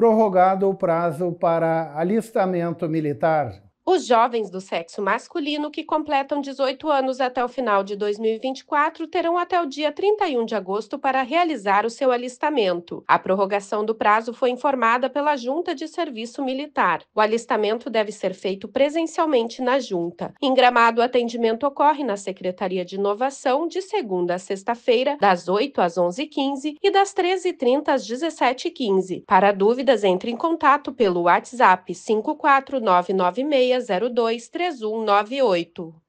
prorrogado o prazo para alistamento militar os jovens do sexo masculino que completam 18 anos até o final de 2024 terão até o dia 31 de agosto para realizar o seu alistamento. A prorrogação do prazo foi informada pela Junta de Serviço Militar. O alistamento deve ser feito presencialmente na Junta. Em Gramado, o atendimento ocorre na Secretaria de Inovação de segunda a sexta-feira, das 8 às 11h15 e das 13h30 às 17h15. Para dúvidas, entre em contato pelo WhatsApp 54996 36023198.